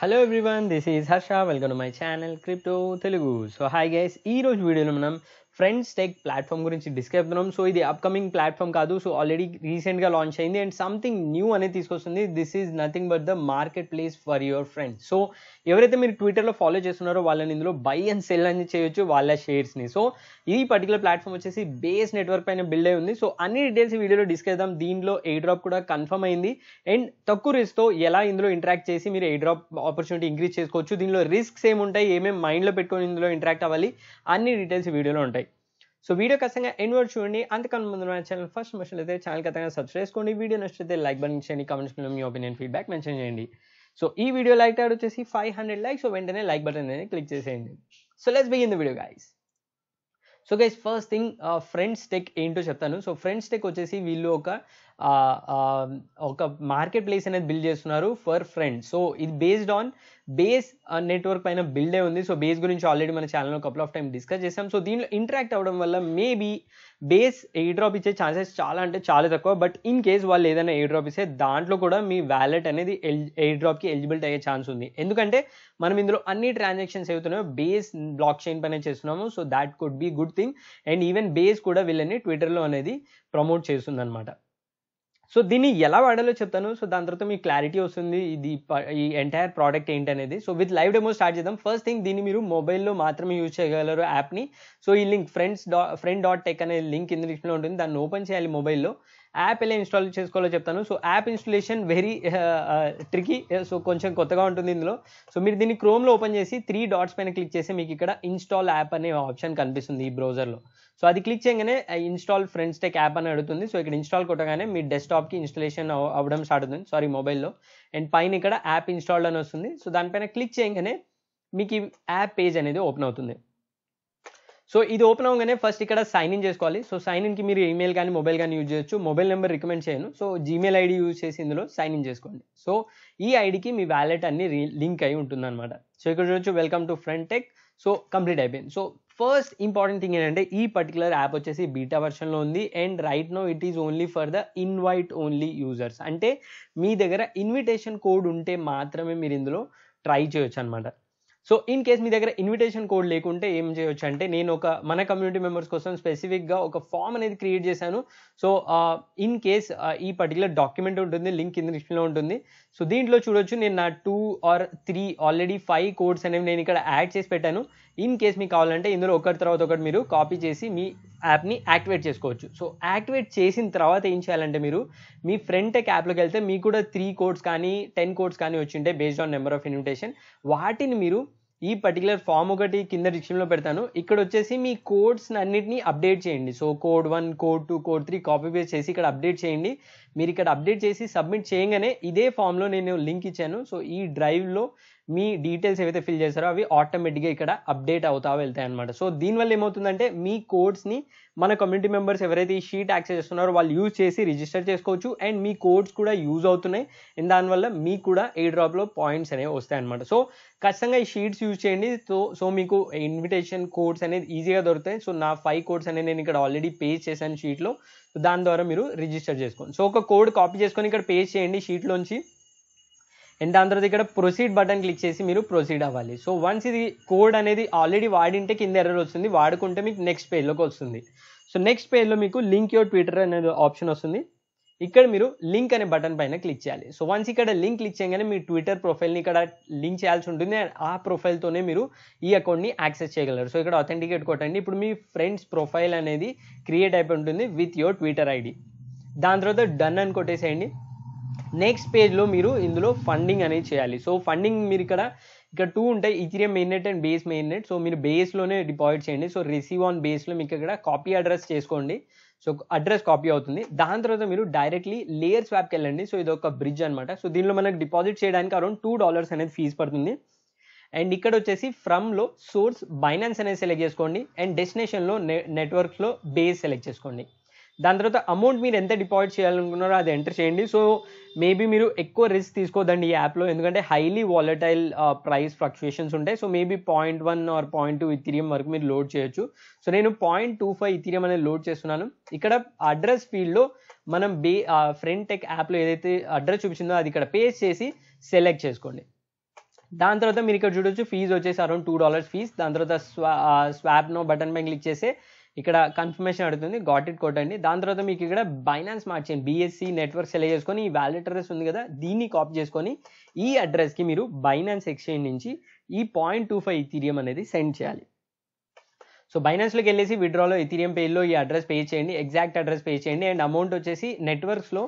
Hello everyone, this is Harsha. Welcome to my channel Crypto Telugu. So, hi guys, in this video, we friends tech platform గురించి discuss చేస్తున్నాం so ఇది upcoming platform కాదు so already రీసెంట్గా launch అయింది and something new అనేది తీసుకొస్తుంది this is nothing but the market place for your friends so ఎవరైతే మీరు ట్విట్టర్లో ఫాలో చేస్తున్నారో వాళ్ళని ఇందులో బై అండ్ సెల్ అని చేయొచ్చు వాళ్ళ షేర్స్ని సో ఈ పర్టికులర్ ప్లాట్ఫామ్ వచ్చేసి బేస్ నెట్వర్క్ పైన బిల్డ్ అయి ఉంది సో అన్ని డీటెయిల్స్ ఈ వీడియోలో డిస్కస్ చేద్దాం దీంట్లో ఏ డ్రాప్ కూడా కన్ఫర్మ్ అయింది అండ్ తక్కువ రిస్క్తో ఎలా ఇందులో ఇంటరాక్ట్ చేసి మీరు ఏ డ్రాప్ ఆపర్చునిటీ ఇంక్రీజ్ చేసుకోవచ్చు దీనిలో రిస్క్స్ ఏముంటాయి ఏమేమి మైండ్లో పెట్టుకొని ఇందులో ఇంటరాక్ట్ అవ్వాలి అన్ని డీటెయిల్స్ వీడియోలో ఉంటాయి సో వీడియో ఖచ్చితంగా ఎండ్ చూడండి అంతకన్నా ముందు మన ఛానల్ ఫస్ట్ మనుషులు అయితే ఛానల్ ఖచ్చితంగా సబ్స్క్రైబ్ చేసుకోండి వీడియో నచ్చితే లైక్ బటన్ చేయండి కామెంట్స్ మీ ఒపీనియన్ ఫీడ్బ్యాక్ మెన్షన్ చేయండి సో ఈ వీడియో లైక్ టాడ్ వచ్చేసి ఫైవ్ హండ్రెడ్ లైక్స్ సో వెంటనే లైక్ బటన్ అనేది క్లిక్ చేసేయండి so let's begin the video guys so guys first thing friends tech ఏంటో చెప్తాను సో ఫ్రెండ్స్ టెక్ వచ్చేసి వీళ్ళు ఒక ఒక మార్కెట్ ప్లేస్ అనేది బిల్డ్ చేస్తున్నారు ఫర్ ఫ్రెండ్స్ సో ఇది బేస్డ్ ఆన్ బేస్ నెట్వర్క్ పైన బిల్డే ఉంది సో బేస్ గురించి ఆల్రెడీ మన ఛానల్లో కపుల్ ఆఫ్ టైం డిస్కస్ చేసాం సో దీనిలో ఇంటరాక్ట్ అవ్వడం వల్ల మేబీ బేస్ ఎయిర్ డ్రాప్ ఇచ్చే ఛాన్సెస్ చాలా అంటే చాలా తక్కువ బట్ ఇన్ కేస్ వాళ్ళు ఏదైనా ఎయిర్ డ్రాప్ ఇస్తే దాంట్లో కూడా మీ వ్యాలెట్ అనేది ఎయిర్ డ్రాప్కి ఎలిజిబిలిటీ అయ్యే ఛాన్స్ ఉంది ఎందుకంటే మనం ఇందులో అన్ని ట్రాన్సాక్షన్స్ అవుతున్నాయో బేస్ బ్లాక్ చైన్ పైన చేస్తున్నాము so that could be good thing and even base కూడా వీళ్ళని ట్విట్టర్లో అనేది ప్రమోట్ చేస్తుంది అనమాట సో దీన్ని ఎలా వాడాలో చెప్తాను సో దాని తర్వాత మీకు క్లారిటీ వస్తుంది ఇది ఈ ఎంటైర్ ప్రోడక్ట్ ఏంటి అనేది so with live demo start చేద్దాం ఫస్ట్ థింగ్ దీన్ని మీరు మొబైల్లో మాత్రమే యూజ్ చేయగలరు యాప్ని సో ఈ లింక్ ఫ్రెండ్స్ డా ఫ్రెండ్ డాట్ టెక్ అనే లింక్ ఇందులో ఉంటుంది దాన్ని ఓపెన్ చేయాలి మొబైల్లో యాప్ ఎలా ఇన్స్టాల్ చేసుకోవాలో చెప్తాను so app installation very tricky so కొంచెం కొత్తగా ఉంటుంది ఇందులో సో మీరు దీన్ని క్రోమ్లో ఓపెన్ చేసి త్రీ డాట్స్ పైన క్లిక్ చేసి మీకు ఇక్కడ ఇన్స్టాల్ యాప్ అనే ఆప్షన్ కనిపిస్తుంది ఈ బ్రౌజర్లో సో అది క్లిక్ చేయగానే ఇన్స్టాల్ ఫ్రెండ్స్ టెక్ యాప్ అని అడుగుతుంది సో ఇక్కడ ఇన్స్టాల్ కొట్టగానే మీ డెస్క్టాప్కి ఇన్స్టాలేషన్ అవ్వడం స్టార్ట్ అవుతుంది సారీ మొబైల్లో అండ్ పైన ఇక్కడ యాప్ ఇన్స్టాల్డ్ అని వస్తుంది సో దానిపైన క్లిక్ చేయగానే మీకు ఈ యాప్ పేజ్ అనేది ఓపెన్ అవుతుంది సో ఇది ఓపెన్ అవగానే ఫస్ట్ ఇక్కడ సైన్ ఇన్ చేసుకోవాలి సో సైన్ ఇన్కి మీరు ఈమెయిల్ కానీ మొబైల్ కానీ యూజ్ చేయొచ్చు మొబైల్ నెంబర్ రికమెండ్ చేయను సో జీమెయిల్ ఐడి యూజ్ చేసి ఇందులో సైన్ ఇన్ చేసుకోండి సో ఈ ఐడికి మీ వ్యాలెట్ అన్ని లింక్ అయి ఉంటుందన్నమాట సో ఇక్కడ చూడొచ్చు welcome to front tech so complete అయిపోయింది సో ఫస్ట్ ఇంపార్టెంట్ థింగ్ ఏంటంటే ఈ పర్టికులర్ యాప్ వచ్చేసి బీటా వెర్షన్లో ఉంది and right now it is only for the invite only users అంటే మీ దగ్గర ఇన్విటేషన్ కోడ్ ఉంటే మాత్రమే మీరు ఇందులో ట్రై చేయొచ్చు అనమాట సో ఇన్ కేస్ మీ దగ్గర ఇన్విటేషన్ కోడ్ లేకుంటే ఏం చేయొచ్చు అంటే నేను ఒక మన కమ్యూనిటీ మెంబర్స్ కోసం స్పెసిఫిక్గా ఒక ఫామ్ అనేది క్రియేట్ చేశాను సో ఇన్ కేస్ ఈ పర్టికులర్ డాక్యుమెంట్ ఉంటుంది లింక్ కింద డిస్క్రిప్షన్లో ఉంటుంది సో దీంట్లో చూడొచ్చు నేను నా two or three already five codes అనేవి నేను ఇక్కడ యాడ్ చేసి పెట్టాను ఇన్ కేస్ మీకు కావాలంటే ఇందులో ఒకటి తర్వాత ఒకటి మీరు కాపీ చేసి మీ యాప్ని యాక్టివేట్ చేసుకోవచ్చు సో యాక్టివేట్ చేసిన తర్వాత ఏం చేయాలంటే మీరు మీ ఫ్రంట్ టెక్ యాప్లోకి వెళ్తే మీకు కూడా త్రీ కోడ్స్ కానీ టెన్ కోడ్స్ కానీ వచ్చింటే based on number of invitation వాటిని మీరు ఈ పర్టికులర్ ఫామ్ ఒకటి కింద డిక్షన్లో పెడతాను ఇక్కడ వచ్చేసి మీ కోడ్స్ అన్నిటిని అప్డేట్ చేయండి so code one code two code three copy paste చేసి ఇక్కడ అప్డేట్ చేయండి మీరు ఇక్కడ అప్డేట్ చేసి సబ్మిట్ చేయగానే ఇదే ఫామ్లో నేను లింక్ ఇచ్చాను సో ఈ డ్రైవ్లో మీ డీటెయిల్స్ ఏవైతే ఫిల్ చేస్తారో అవి ఆటోమేటిక్గా ఇక్కడ అప్డేట్ అవుతా వెళ్తాయి అనమాట సో దీనివల్ల ఏమవుతుందంటే మీ కోడ్స్ని మన కమ్యూనిటీ మెంబర్స్ ఎవరైతే ఈ షీట్ యాక్సెస్ చేస్తున్నారో వాళ్ళు యూజ్ చేసి రిజిస్టర్ చేసుకోవచ్చు అండ్ మీ కోడ్స్ కూడా యూజ్ అవుతున్నాయి అండ్ దానివల్ల మీకు కూడా ఏ డ్రాప్లో పాయింట్స్ అనేవి వస్తాయి అనమాట సో ఖచ్చితంగా ఈ షీట్స్ యూజ్ చేయండి సో సో మీకు ఇన్విటేషన్ కోడ్స్ అనేది ఈజీగా దొరుకుతాయి సో నా ఫైవ్ కోడ్స్ అనేది నేను ఇక్కడ ఆల్రెడీ పే చేశాను షీట్లో దాని ద్వారా మీరు రిజిస్టర్ చేసుకోండి సో ఒక కోడ్ కాపీ చేసుకొని ఇక్కడ పే చేయండి షీట్లోంచి అండ్ దాని తర్వాత ఇక్కడ ప్రొసీడ్ బటన్ క్లిక్ చేసి మీరు ప్రొసీడ్ అవ్వాలి సో వన్స్ ఇది కోడ్ అనేది ఆల్రెడీ వాడింటే కింద ఎర్రర్ వస్తుంది వాడుకుంటే మీకు నెక్స్ట్ పేజ్లోకి వస్తుంది సో నెక్స్ట్ పేజ్లో మీకు లింక్ యువర్ ట్విట్టర్ అనేది ఆప్షన్ వస్తుంది ఇక్కడ మీరు లింక్ అనే బటన్ పైన క్లిక్ చేయాలి సో వన్స్ ఇక్కడ లింక్ క్లిక్ చేయగానే మీ ట్విట్టర్ ప్రొఫైల్ని ఇక్కడ లింక్ చేయాల్సి ఉంటుంది అండ్ ఆ ప్రొఫైల్తోనే మీరు ఈ అకౌంట్ని యాక్సెస్ చేయగలరు సో ఇక్కడ అథెంటికేట్ కొట్టండి ఇప్పుడు మీ ఫ్రెండ్స్ ప్రొఫైల్ అనేది క్రియేట్ అయిపోయి ఉంటుంది విత్ యువర్ ట్విట్టర్ ఐడి దాని తర్వాత డన్ అని కొట్టేసేయండి నెక్స్ట్ పేజ్లో మీరు ఇందులో ఫండింగ్ అనేది చేయాలి సో ఫండింగ్ మీరు ఇక్కడ ఇక్కడ టూ ఉంటాయి Ethereum main net and base main net so మీరు బేస్లోనే డిపాజిట్ చేయండి సో రిసీవ్ ఆన్ బేస్లో మీకు ఇక్కడ కాపీ అడ్రస్ చేసుకోండి సో అడ్రస్ కాపీ అవుతుంది దాని తర్వాత మీరు డైరెక్ట్లీ లేయర్ స్వాప్కి వెళ్ళండి సో ఇది ఒక బ్రిడ్జ్ అనమాట సో దీనిలో మనకు డిపాజిట్ చేయడానికి అరౌండ్ టూ డాలర్స్ అనేది ఫీజు పడుతుంది అండ్ ఇక్కడ వచ్చేసి ఫ్రమ్లో సోర్స్ బైనాన్స్ అనేది సెలెక్ట్ చేసుకోండి అండ్ డెస్టినేషన్లో నె నెట్వర్క్స్లో బేస్ సెలెక్ట్ చేసుకోండి దాని తర్వాత అమౌంట్ మీరు ఎంత డిపాజిట్ చేయాలనుకున్నారో అది ఎంటర్ చేయండి సో మేబీ మీరు ఎక్కువ రిస్క్ తీసుకోదండి ఈ యాప్లో ఎందుకంటే హైలీ వాలటైల్ ప్రైస్ ఫ్లక్చుయేషన్స్ ఉంటాయి so maybe point one or point two Ethereum వరకు మీరు లోడ్ చేయొచ్చు సో నేను పాయింట్ టూ ఫైవ్ ఇథీరియం అనేది లోడ్ చేస్తున్నాను ఇక్కడ అడ్రస్ ఫీల్డ్లో మనం బే ఫ్రెంట్ టెక్ యాప్లో ఏదైతే అడ్రస్ చూపించిందో అది ఇక్కడ పేస్ చేసి సెలెక్ట్ చేసుకోండి దాని తర్వాత మీరు ఇక్కడ చూడొచ్చు ఫీజు వచ్చేసి అరౌండ్ టూ డాలర్స్ ఫీజ్ దాని తర్వాత స్వా స్వాప్ నో బటన్ పై క్లిక్ చేస్తే ఇక్కడ కన్ఫర్మేషన్ అడుగుతుంది గాట్ ఇట్ కొట్టండి దాని తర్వాత మీకు ఇక్కడ Binance smart chain BSC network select చేసుకొని ఈ వ్యాలెట్ అడ్రస్ ఉంది కదా దీన్ని కాపీ చేసుకొని ఈ అడ్రస్కి మీరు బైనాన్స్ ఎక్స్చేంజ్ నుంచి ఈ పాయింట్ టూ ఫైవ్ ఇథీరియం అనేది సెండ్ చేయాలి సో బైనాన్స్లోకి వెళ్ళేసి విడ్రాలో ఇథీరియం పేర్లో ఈ అడ్రస్ పే చేయండి ఎగ్జాక్ట్ అడ్రస్ పే చేయండి అండ్ అమౌంట్ వచ్చేసి నెట్వర్క్స్లో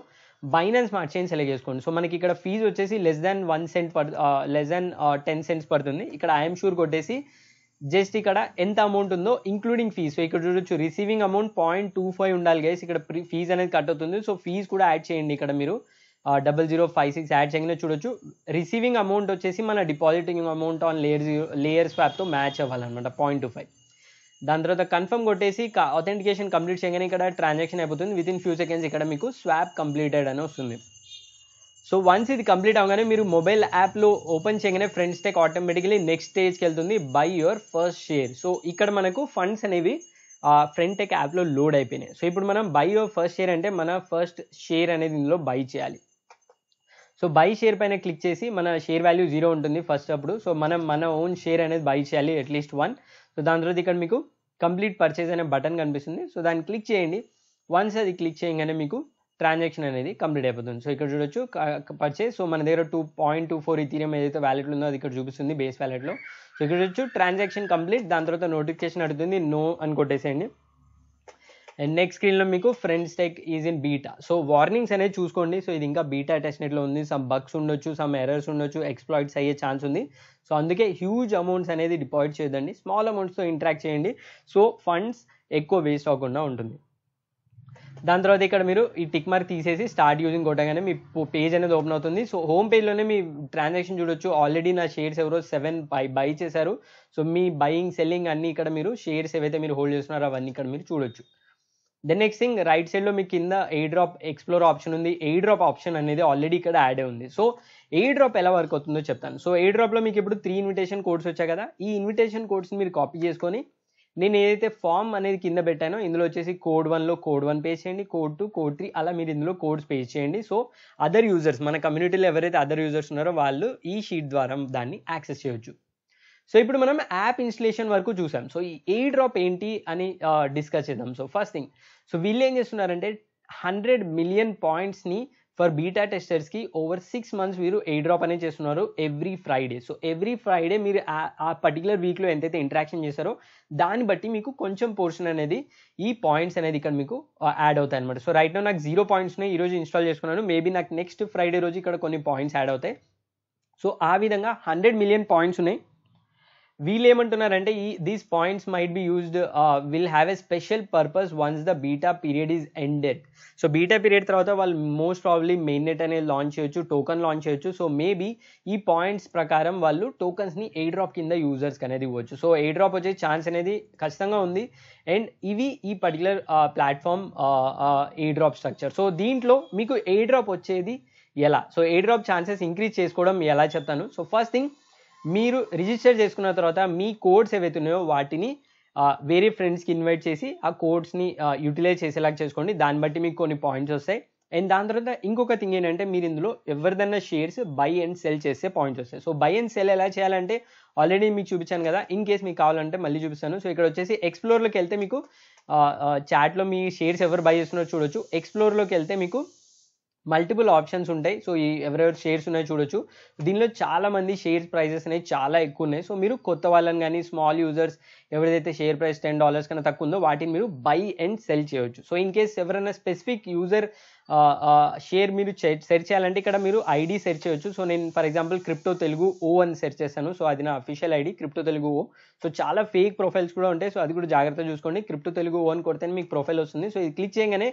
బైనాన్స్ స్మార్ట్ చైన్ సెలెక్ట్ చేసుకోండి సో మనకి ఇక్కడ ఫీజు వచ్చేసి లెస్ దాన్ వన్ సెంట్ పడు లెస్ దాన్ టెన్ సెంట్స్ పడుతుంది ఇక్కడ ఐఎమ్ షూర్ కొట్టేసి జస్ట్ ఇక్కడ ఎంత అమౌంట్ ఉందో ఇంక్లూడింగ్ ఫీజ్ సో ఇక్కడ చూడొచ్చు receiving amount point two five ఉండాలి గైస్ ఇక్కడ ఫీజ్ అనేది కట్ అవుతుంది సో ఫీజ్ కూడా యాడ్ చేయండి ఇక్కడ మీరు double zero five six add చేయగానే చూడొచ్చు రిసీవింగ్ అమౌంట్ వచ్చేసి మన depositing amount on layer zero layer స్వాప్తో మ్యాచ్ అవ్వాలన్నమాట పాయింట్ టూ ఫైవ్ దాని తర్వాత కన్ఫర్మ్ కొట్టేసి అథెంటికేషన్ కంప్లీట్ చేయగానే ఇక్కడ ట్రాన్సాక్షన్ అయిపోతుంది విత్ ఇన్ ఫ్యూ సెకండ్స్ ఇక్కడ మీకు స్వాప్ కంప్లీటెడ్ అని వస్తుంది సో వన్స్ ఇది కంప్లీట్ అవగానే మీరు మొబైల్ యాప్లో ఓపెన్ చేయగానే ఫ్రెండ్స్ టెక్ ఆటోమేటిక్లీ నెక్స్ట్ స్టేజ్కి వెళ్తుంది buy your first share so ఇక్కడ మనకు ఫండ్స్ అనేవి ఫ్రెండ్ టెక్ యాప్లో లోడ్ అయిపోయినాయి సో ఇప్పుడు మనం బై యువర్ ఫస్ట్ షేర్ అంటే మన ఫస్ట్ షేర్ అనేది ఇందులో బై చేయాలి సో బై షేర్ పైన క్లిక్ చేసి మన షేర్ వాల్యూ జీరో ఉంటుంది ఫస్ట్ అప్పుడు సో మనం మన ఓన్ షేర్ అనేది బై చేయాలి అట్లీస్ట్ వన్ సో దాని తర్వాత ఇక్కడ మీకు కంప్లీట్ పర్చేజ్ అనే బటన్ కనిపిస్తుంది సో దాన్ని క్లిక్ చేయండి వన్స్ అది క్లిక్ చేయగానే మీకు ట్రాన్సాక్షన్ అనేది కంప్లీట్ అయిపోతుంది సో ఇక్కడ చూడొచ్చు పర్చేస్ సో మన దగ్గర two point two four Ethereum ఏదైతే వ్యాలెట్ ఉందో అది ఇక్కడ చూపిస్తుంది బేస్ వ్యాలెట్లో సో ఇక్కడ చూడొచ్చు ట్రాన్సాక్షన్ కంప్లీట్ దాని తర్వాత నోటిఫికేషన్ అడుగుతుంది నో అని కొట్టేసేయండి అండ్ నెక్స్ట్ స్క్రీన్లో మీకు friends tech is in beta so warnings అనేది చూసుకోండి సో ఇది ఇంకా బీటా టెస్ట్నెట్లో ఉంది సమ్ బగ్స్ ఉండొచ్చు సమ్ ఎర్రర్స్ ఉండొచ్చు ఎక్స్ప్లాయిట్స్ అయ్యే ఛాన్స్ ఉంది సో అందుకే హ్యూజ్ అమౌంట్స్ అనేది డిపాజిట్ చేయదండి స్మాల్ అమౌంట్స్తో ఇంటరాక్ట్ చేయండి సో ఫండ్స్ ఎక్కువ వేస్ట్ అవ్వకుండా ఉంటుంది దాని తర్వాత ఇక్కడ మీరు ఈ టిక్ మార్క్ తీసేసి స్టార్ట్ యూజింగ్ కొట్టగానే మీ పేజ్ అనేది ఓపెన్ అవుతుంది సో హోమ్ పేజ్లోనే మీ ట్రాన్సాక్షన్ చూడొచ్చు ఆల్రెడీ నా షేర్స్ ఎవరో సెవెన్ బై బై చేశారు సో మీ బయింగ్ సెల్లింగ్ అన్నీ ఇక్కడ మీరు షేర్స్ ఏవైతే మీరు హోల్డ్ చేస్తున్నారో అవన్నీ ఇక్కడ మీరు చూడొచ్చు దెన్ నెక్స్ట్ థింగ్ రైట్ సైడ్లో మీ కింద ఎయిర్ డ్రాప్ ఎక్స్ప్లోర్ ఆప్షన్ ఉంది ఎయిర్ డ్రాప్ ఆప్షన్ అనేది ఆల్రెడీ ఇక్కడ యాడ్ అయి ఉంది సో ఎయిర్ డ్రాప్ ఎలా వర్క్ అవుతుందో చెప్తాను సో ఎయిర్ డ్రాప్లో మీకు ఇప్పుడు త్రీ ఇన్విటేషన్ కోడ్స్ వచ్చాయి కదా ఈ ఇన్విటేషన్ కోడ్స్ని మీరు కాపీ చేసుకొని నేను ఏదైతే ఫామ్ అనేది కింద పెట్టానో ఇందులో వచ్చేసి కోడ్ వన్లో కోడ్ వన్ పేస్ చేయండి కోడ్ టూ కోడ్ త్రీ అలా మీరు ఇందులో కోడ్స్ పే చేయండి సో అదర్ యూజర్స్ మన కమ్యూనిటీలో ఎవరైతే అదర్ యూజర్స్ ఉన్నారో వాళ్ళు ఈ షీట్ ద్వారా దాన్ని యాక్సెస్ చేయొచ్చు సో ఇప్పుడు మనం యాప్ ఇన్స్టలేషన్ వరకు చూసాం సో ఈ ఏ డ్రాప్ ఏంటి అని డిస్కస్ చేద్దాం సో ఫస్ట్ థింగ్ సో వీళ్ళు ఏం చేస్తున్నారంటే హండ్రెడ్ మిలియన్ పాయింట్స్ని ఫర్ బీటా టెస్టర్స్కి ఓవర్ సిక్స్ మంత్స్ మీరు ఏ డ్రాప్ అనేది చేస్తున్నారు every Friday so every Friday మీరు ఆ పర్టికులర్ వీక్లో ఎంతైతే ఇంటరాక్షన్ చేశారో దాన్ని బట్టి మీకు కొంచెం పోర్షన్ అనేది ఈ పాయింట్స్ అనేది ఇక్కడ మీకు యాడ్ అవుతాయి అనమాట సో రైట్ నాకు జీరో పాయింట్స్ ఈ ఈరోజు ఇన్స్టాల్ చేసుకున్నాను మేబీ నాకు నెక్స్ట్ ఫ్రైడే రోజు ఇక్కడ కొన్ని పాయింట్స్ యాడ్ అవుతాయి సో ఆ విధంగా హండ్రెడ్ మిలియన్ పాయింట్స్ ఉన్నాయి వీళ్ళు ఏమంటున్నారంటే ఈ these points might be used will have a special purpose once the beta period is ended so beta period తర్వాత వాళ్ళు మోస్ట్ ప్రాబ్లీ మెయిన్ నెట్ అనేది లాంచ్ చేయొచ్చు టోకన్ లాంచ్ చేయొచ్చు సో మేబీ ఈ పాయింట్స్ ప్రకారం వాళ్ళు టోకన్స్ని ఏ డ్రాప్ కింద యూజర్స్కి అనేది ఇవ్వచ్చు సో ఏ డ్రాప్ వచ్చే ఛాన్స్ అనేది ఖచ్చితంగా ఉంది అండ్ ఇవి ఈ particular platform airdrop structure so దీంట్లో మీకు ఏ డ్రాప్ వచ్చేది ఎలా so airdrop chances increase చేసుకోవడం ఎలా చెప్తాను సో ఫస్ట్ థింగ్ మీరు రిజిస్టర్ చేసుకున్న తర్వాత మీ కోడ్స్ ఏవైతే ఉన్నాయో వాటిని వేరే ఫ్రెండ్స్కి ఇన్వైట్ చేసి ఆ కోడ్స్ని యూటిలైజ్ చేసేలాగా చేసుకోండి దాన్ని బట్టి మీకు కొన్ని పాయింట్స్ వస్తాయి అండ్ దాని తర్వాత ఇంకొక థింగ్ ఏంటంటే మీరు ఇందులో ఎవరిదైనా షేర్స్ బై అండ్ సెల్ చేస్తే పాయింట్స్ వస్తాయి సో బై అండ్ సెల్ ఎలా చేయాలంటే ఆల్రెడీ మీకు చూపించాను కదా ఇన్ కేస్ మీకు కావాలంటే మళ్ళీ చూపిస్తాను సో ఇక్కడ వచ్చేసి ఎక్స్ప్లోర్లోకి వెళ్తే మీకు చాట్లో మీ షేర్స్ ఎవరు బై చేస్తున్నారో చూడొచ్చు ఎక్స్ప్లోర్లోకి వెళ్తే మీకు మల్టిపుల్ ఆప్షన్స్ ఉంటాయి సో ఈ ఎవరెవరు షేర్స్ ఉన్నాయో చూడొచ్చు దీనిలో చాలా మంది షేర్స్ ప్రైజెస్ అనేవి చాలా ఎక్కువ ఉన్నాయి సో మీరు కొత్త వాళ్ళని కానీ స్మాల్ యూజర్స్ ఎవరిదైతే షేర్ ప్రైస్ టెన్ డాలర్స్ కన్నా తక్కువ ఉందో వాటిని మీరు బై అండ్ సెల్ చేయొచ్చు సో ఇన్ కేస్ ఎవరైనా స్పెసిఫిక్ యూజర్ షేర్ మీరు సెర్చ్ చేయాలంటే ఇక్కడ మీరు ఐడి సెర్చ్ చేయొచ్చు సో నేను for example crypto Telugu O అని సెర్చ్ చేస్తాను సో అది నా official ID crypto Telugu O so చాలా ఫేక్ ప్రొఫైల్స్ కూడా ఉంటాయి సో అది కూడా జాగ్రత్త చూసుకోండి క్రిప్టో తెలుగు ఓ అని కొడితే మీకు ప్రొఫైల్ వస్తుంది సో ఇది క్లిక్ చేయగానే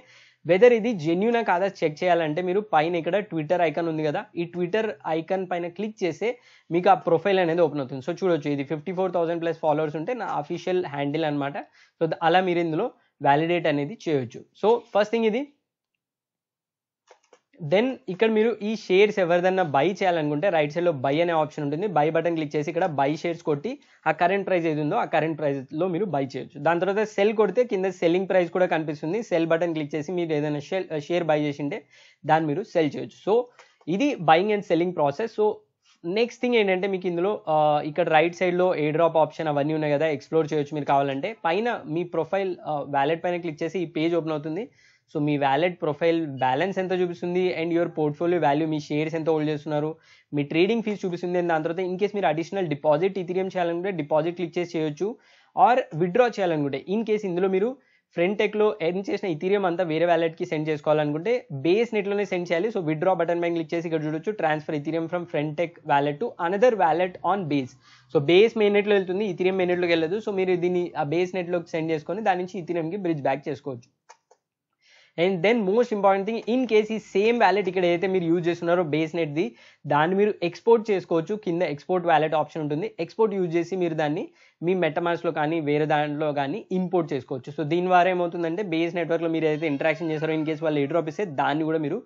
వెదర్ ఇది జెన్యునా కాదా చెక్ చేయాలంటే మీరు పైన ఇక్కడ ట్విట్టర్ ఐకాన్ ఉంది కదా ఈ ట్విట్టర్ ఐకాన్ పైన క్లిక్ చేస్తే మీకు ఆ ప్రొఫైల్ అనేది ఓపెన్ అవుతుంది సో చూడొచ్చు ఇది fifty four thousand plus followers ఉంటే నా అఫీషియల్ హ్యాండిల్ అనమాట సో అలా మీరు ఇందులో వ్యాలిడేట్ అనేది చేయొచ్చు సో ఫస్ట్ థింగ్ ఇది దెన్ ఇక్కడ మీరు ఈ షేర్స్ ఎవరిదైనా బై చేయాలనుకుంటే రైట్ సైడ్లో బై అనే ఆప్షన్ ఉంటుంది బై బటన్ క్లిక్ చేసి ఇక్కడ బై షేర్స్ కొట్టి ఆ కరెంట్ ప్రైస్ ఏది ఉందో ఆ కరెంట్ ప్రైస్లో మీరు బై చేయొచ్చు దాని తర్వాత సెల్ కొడితే కింద సెల్లింగ్ ప్రైస్ కూడా కనిపిస్తుంది సెల్ బటన్ క్లిక్ చేసి మీరు ఏదైనా షేర్ బై చేసింటే దాన్ని మీరు సెల్ చేయొచ్చు సో ఇది buying and selling process so next thing ఏంటంటే మీకు ఇందులో ఇక్కడ రైట్ సైడ్లో ఏ డ్రాప్ ఆప్షన్ అవన్నీ ఉన్నాయి కదా ఎక్స్ప్లోర్ చేయొచ్చు మీరు కావాలంటే పైన మీ ప్రొఫైల్ వ్యాలెట్ పైన క్లిక్ చేసి ఈ పేజ్ ఓపెన్ అవుతుంది సో మీ వ్యాలెట్ ప్రొఫైల్ బ్యాలెన్స్ ఎంత చూపిస్తుంది అండ్ యువర్ పోర్ట్ఫోలియో వాల్యూ మీ షేర్స్ ఎంత హోల్డ్ చేస్తున్నారు మీ ట్రేడింగ్ ఫీజు చూపిస్తుంది అండ్ దాని తర్వాత ఇన్ కేస్ మీరు అడిషనల్ డిపాజిట్ ఇథిరియం చేయాలనుకుంటే డిపాజిట్ క్లిక్ చేసి చేయొచ్చు ఆర్ విత్డ్రా చేయాలనుకుంటే ఇన్ కేస్ ఇందులో మీరు ఫ్రంట్ టెక్లో ఎర్న్ చేసిన ఇథీరియం అంతా వేరే వ్యాలెట్కి సెండ్ చేసుకోవాలనుకుంటే బేస్ నెట్లోనే సెండ్ చేయాలి సో విత్డ్రా బటన్ పైన క్లిక్ చేసి ఇక్కడ చూడొచ్చు transfer Ethereum from front tech wallet to another wallet on base so base main నెట్లో వెళ్తుంది ఇథీరియం మెయిన్ నెట్లోకి వెళ్ళదు సో మీరు దీన్ని ఆ బేస్ నెట్లోకి సెండ్ చేసుకొని దాని నుంచి ఇథీరియంకి బ్రిడ్జ్ బ్యాక్ చేసుకోవచ్చు and then most important thing in case ఈ సేమ్ వ్యాలెట్ ఇక్కడ ఏదైతే మీరు యూజ్ చేస్తున్నారో బేస్ నెట్ది దాన్ని మీరు ఎక్స్పోర్ట్ చేసుకోవచ్చు కింద ఎక్స్పోర్ట్ వ్యాలెట్ ఆప్షన్ ఉంటుంది ఎక్స్పోర్ట్ యూజ్ చేసి మీరు దాన్ని మీ మెటమాస్లో కానీ వేరే దాంట్లో కానీ ఇంపోర్ట్ చేసుకోవచ్చు సో దీని ద్వారా ఏమవుతుందంటే బేస్ నెట్వర్క్లో మీరు ఏదైతే ఇంటరాక్షన్ చేస్తారో ఇన్ కేసు వాళ్ళు ఎడ్రాప్ ఇస్తే దాన్ని కూడా మీరు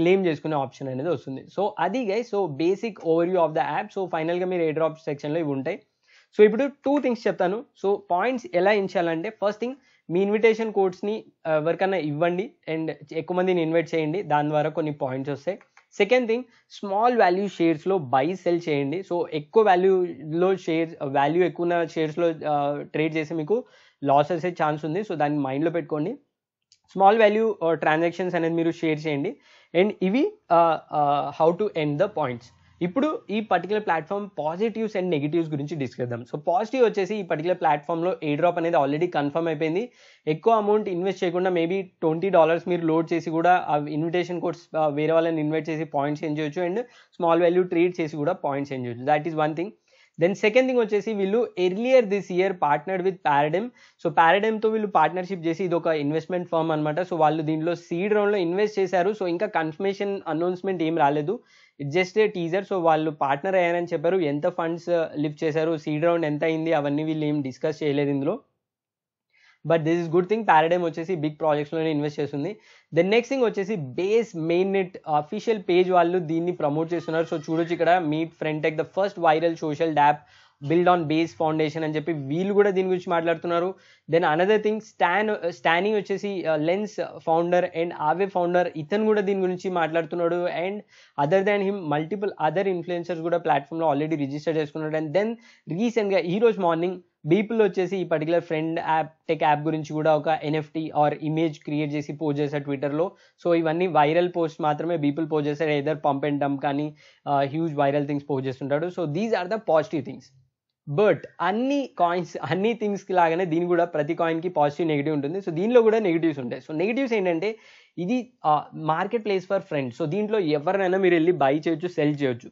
క్లెయిమ్ చేసుకునే ఆప్షన్ అనేది వస్తుంది సో అది guy so basic overview of the app so ఫైనల్గా మీరు ఎడ్రాప్ సెక్షన్లో ఇవి ఉంటాయి సో ఇప్పుడు టూ థింగ్స్ చెప్తాను సో పాయింట్స్ ఎలా ఎంచాలంటే ఫస్ట్ థింగ్ మీ ఇన్విటేషన్ కోడ్స్ని uh, ఎవరికైనా ఇవ్వండి అండ్ ఎక్కువ మందిని ఇన్వైట్ చేయండి దాని ద్వారా కొన్ని పాయింట్స్ వస్తాయి సెకండ్ థింగ్ స్మాల్ వాల్యూ షేర్స్లో బై సెల్ చేయండి సో ఎక్కువ వాల్యూలో షేర్ వాల్యూ ఎక్కువ షేర్స్లో ట్రేడ్ చేస్తే మీకు లాస్ వేసే ఛాన్స్ ఉంది సో దాన్ని మైండ్లో పెట్టుకోండి స్మాల్ వాల్యూ ట్రాన్సాక్షన్స్ అనేది మీరు షేర్ చేయండి అండ్ ఇవి how to end the points ఇప్పుడు ఈ particular platform positives and negatives గురించి డిస్కస్ చేద్దాం సో పాజిటివ్ వచ్చేసి ఈ పర్టికులర్ ప్లాట్ఫామ్లో ఏ డ్రాప్ అనేది ఆల్రెడీ కన్ఫర్మ్ అయిపోయింది ఎక్కువ అమౌంట్ ఇన్వెస్ట్ చేయకుండా మేబీ ట్వంటీ డాలర్స్ మీరు లోడ్ చేసి కూడా ఆ ఇన్విటేషన్ కోడ్స్ వేరే వాళ్ళని ఇన్వైట్ చేసి పాయింట్స్ చేంజ్ చేయొచ్చు అండ్ స్మాల్ వాల్యూ ట్రేడ్ చేసి కూడా పాయింట్స్ చేంజ్ చేయొచ్చు that is one thing then second thing వచ్చేసి వీళ్ళు earlier this year partnered with Paradigm so పారాడైమ్తో వీళ్ళు పార్ట్నర్షిప్ చేసి ఇది ఒక ఇన్వెస్ట్మెంట్ ఫర్మ్ అనమాట సో వాళ్ళు దీంట్లో సీడ్ రౌండ్లో ఇన్వెస్ట్ చేశారు సో ఇంకా కన్ఫర్మేషన్ అనౌన్స్మెంట్ ఏం రాలేదు it just a teaser so వాళ్ళు పార్ట్నర్ అయ్యారని చెప్పారు ఎంత ఫండ్స్ లిఫ్ట్ uh, చేశారు సీడ్ రౌండ్ ఎంత అయింది అవన్నీ వీళ్ళు ఏం డిస్కస్ చేయలేదు ఇందులో but this is good thing Paradigm వచ్చేసి బిగ్ ప్రాజెక్ట్స్లోనే ఇన్వెస్ట్ చేస్తుంది దెన్ నెక్స్ట్ థింగ్ వచ్చేసి base main net official page వాళ్ళు దీన్ని ప్రమోట్ చేస్తున్నారు సో చూడొచ్చు ఇక్కడ meet tech the first viral social dapp build on base foundation అని చెప్పి వీళ్ళు కూడా దీని గురించి మాట్లాడుతున్నారు దెన్ అనదర్ థింగ్ స్టాన్ స్టానింగ్ వచ్చేసి Lens founder and Aave founder ఇతను కూడా దీని గురించి మాట్లాడుతున్నాడు and other than him multiple other influencers కూడా ప్లాట్ఫామ్లో ఆల్రెడీ రిజిస్టర్ చేసుకున్నాడు అండ్ దెన్ రీసెంట్గా ఈ రోజు మార్నింగ్ బీపుల్ వచ్చేసి ఈ particular friend app tech app గురించి కూడా ఒక ఎన్ఎఫ్టీ ఆర్ ఇమేజ్ క్రియేట్ చేసి పోస్ట్ చేశారు ట్విట్టర్లో సో ఇవన్నీ వైరల్ పోస్ట్ మాత్రమే బీపుల్ పోస్ట్ చేశారు ఏదర్ పంప్ అండ్ డంప్ కానీ హ్యూజ్ వైరల్ థింగ్స్ పోస్ట్ చేస్తుంటాడు so these are the positive things but అన్ని కాయిన్స్ అన్ని థింగ్స్కి లాగానే దీని కూడా ప్రతి కాయిన్కి పాజిటివ్ నెగిటివ్ ఉంటుంది సో దీనిలో కూడా నెగిటివ్స్ ఉంటాయి సో నెగిటివ్స్ ఏంటంటే ఇది market place for friends so దీంట్లో ఎవరినైనా మీరు వెళ్ళి బై చేయొచ్చు సెల్ చేయొచ్చు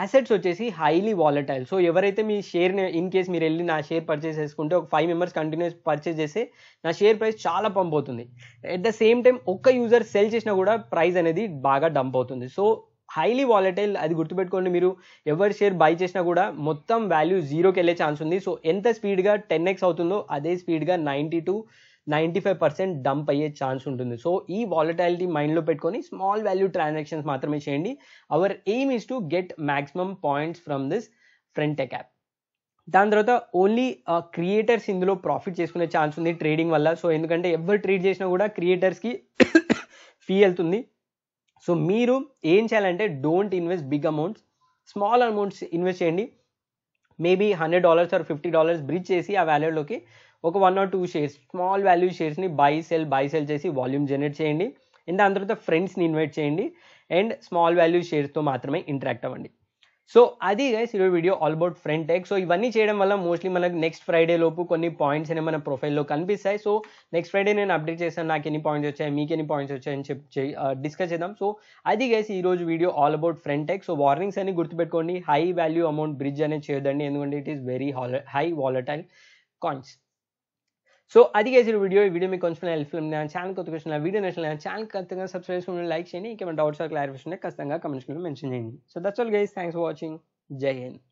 యాసెట్స్ వచ్చేసి హైలీ వాలటైల్ సో ఎవరైతే మీ షేర్ని ఇన్ కేస్ మీరు వెళ్ళి నా షేర్ పర్చేస్ చేసుకుంటే ఒక ఫైవ్ మెంబర్స్ కంటిన్యూస్ పర్చేస్ చేస్తే నా షేర్ ప్రైస్ చాలా పంప్ అవుతుంది అట్ ద సేమ్ టైం ఒక్క యూజర్ సెల్ చేసినా కూడా ప్రైస్ అనేది బాగా డంప్ అవుతుంది సో హైలీ వాలటైల్ అది గుర్తుపెట్టుకోండి మీరు ఎవరి షేర్ బై చేసినా కూడా మొత్తం వాల్యూ జీరోకి వెళ్ళే ఛాన్స్ ఉంది సో ఎంత స్పీడ్గా టెన్ ఎక్స్ అవుతుందో అదే స్పీడ్గా ninety to ninety five percent dump అయ్యే ఛాన్స్ ఉంటుంది సో ఈ వాలటాలిటీ మైండ్లో పెట్టుకొని స్మాల్ వాల్యూ ట్రాన్సాక్షన్స్ మాత్రమే చేయండి our aim is to get maximum points from this front tech app దాని తర్వాత ఓన్లీ క్రియేటర్స్ uh, ఇందులో ప్రాఫిట్ చేసుకునే ఛాన్స్ ఉంది ట్రేడింగ్ వల్ల సో ఎందుకంటే ఎవరు ట్రేడ్ చేసినా కూడా క్రియేటర్స్కి ఫీ వెళ్తుంది సో మీరు ఏం చేయాలంటే don't invest big amounts small amounts invest చేయండి maybe hundred dollars or fifty dollars bridge చేసి ఆ వాల్యూలోకి ఒక one or two shares small value షేర్స్ని బై సెల్ బై సెల్ చేసి వాల్యూమ్ జనరేట్ చేయండి అండ్ దాని తర్వాత ఫ్రెండ్స్ని ఇన్వైట్ చేయండి అండ్ స్మాల్ వాల్యూ షేర్స్తో మాత్రమే ఇంటరాక్ట్ అవ్వండి సో అది గైస్ ఈరోజు video all about front tech so ఇవన్నీ చేయడం వల్ల మోస్ట్లీ మనకు నెక్స్ట్ ఫ్రైడే లోపు కొన్ని పాయింట్స్ అనేవి మన ప్రొఫైల్లో కనిపిస్తాయి సో నెక్స్ట్ ఫ్రైడే నేను అప్డేట్ చేశాను నాకు ఎన్ని పాయింట్స్ వచ్చాయి మీకు ఎన్ని పాయింట్స్ వచ్చాయని చెప్పి డిస్కస్ చేద్దాం సో అది గైస్ ఈరోజు video all about front tech so warnings అని గుర్తుపెట్టుకోండి హై వాల్యూ అమౌంట్ బ్రిడ్జ్ అనేది చేయొద్దండి ఎందుకంటే it is very high volatile coins so అది కేసీ వీడియో ఈ వీడియో మీకు కొంచెం హెల్ప్ఫుల్ నా ఛానల్ కొత్త క్వశ్చన్ వీడియో నచ్చిన నా ఛానల్ ఖచ్చితంగా సబ్స్క్రైబ్ చేసుకుని లైక్ చేయండి ఇంకేమైనా డౌట్స్ క్లారిఫికేషన్ ఖచ్చితంగా కమెంట్స్లో మెన్షన్ చేయండి so that's all guys thanks for watching జై హింద్